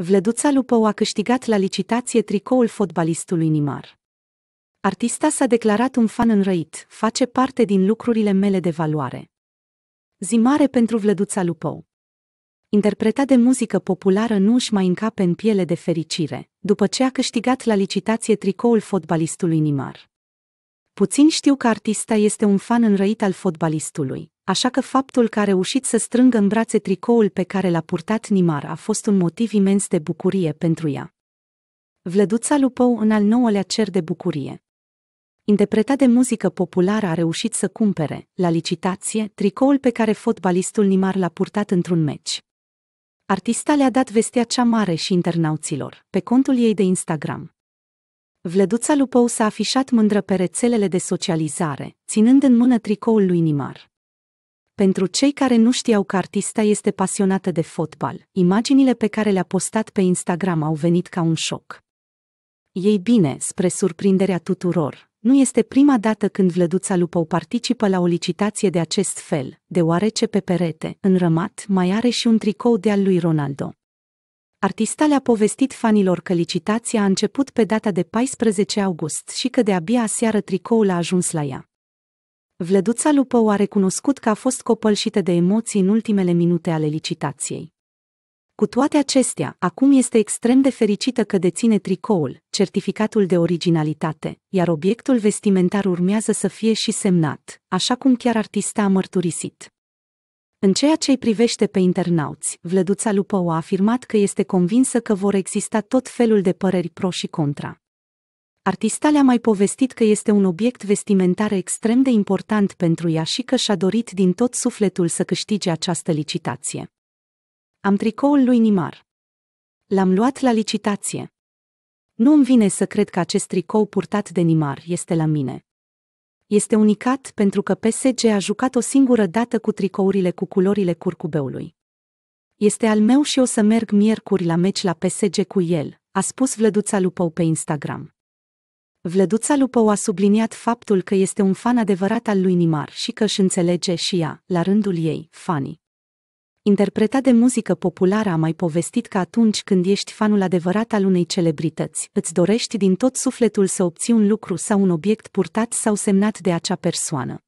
Vleduța Lupău a câștigat la licitație tricoul fotbalistului Nimar. Artista s-a declarat un fan înrăit, face parte din lucrurile mele de valoare. Zi mare pentru Vleduța Lupău interpreta de muzică populară nu își mai încape în piele de fericire, după ce a câștigat la licitație tricoul fotbalistului Nimar. Puțin știu că artista este un fan înrăit al fotbalistului așa că faptul că a reușit să strângă în brațe tricoul pe care l-a purtat Nimar a fost un motiv imens de bucurie pentru ea. Vlăduța Lupou în al nouălea cer de bucurie. Interpretat de muzică populară a reușit să cumpere, la licitație, tricoul pe care fotbalistul Nimar l-a purtat într-un meci. Artista le-a dat vestea cea mare și internauților, pe contul ei de Instagram. Vlăduța Lupou s-a afișat mândră pe rețelele de socializare, ținând în mână tricoul lui Nimar. Pentru cei care nu știau că artista este pasionată de fotbal, imaginile pe care le-a postat pe Instagram au venit ca un șoc. Ei bine, spre surprinderea tuturor, nu este prima dată când Vlăduța Lupău participă la o licitație de acest fel, deoarece pe perete, în rămat, mai are și un tricou de al lui Ronaldo. Artista le-a povestit fanilor că licitația a început pe data de 14 august și că de abia aseară tricoul a ajuns la ea. Vlăduța Lupău a recunoscut că a fost copălșită de emoții în ultimele minute ale licitației. Cu toate acestea, acum este extrem de fericită că deține tricoul, certificatul de originalitate, iar obiectul vestimentar urmează să fie și semnat, așa cum chiar artista a mărturisit. În ceea ce îi privește pe internauți, Vlăduța Lupău a afirmat că este convinsă că vor exista tot felul de păreri pro și contra. Artista le-a mai povestit că este un obiect vestimentar extrem de important pentru ea și că și-a dorit din tot sufletul să câștige această licitație. Am tricoul lui Nimar. L-am luat la licitație. Nu îmi vine să cred că acest tricou purtat de Nimar este la mine. Este unicat pentru că PSG a jucat o singură dată cu tricourile cu culorile curcubeului. Este al meu și o să merg miercuri la meci la PSG cu el, a spus Vlăduța Lupău pe Instagram. Vlăduța Lupău a subliniat faptul că este un fan adevărat al lui Nimar și că își înțelege și ea, la rândul ei, fanii. Interpreta de muzică populară a mai povestit că atunci când ești fanul adevărat al unei celebrități, îți dorești din tot sufletul să obții un lucru sau un obiect purtat sau semnat de acea persoană.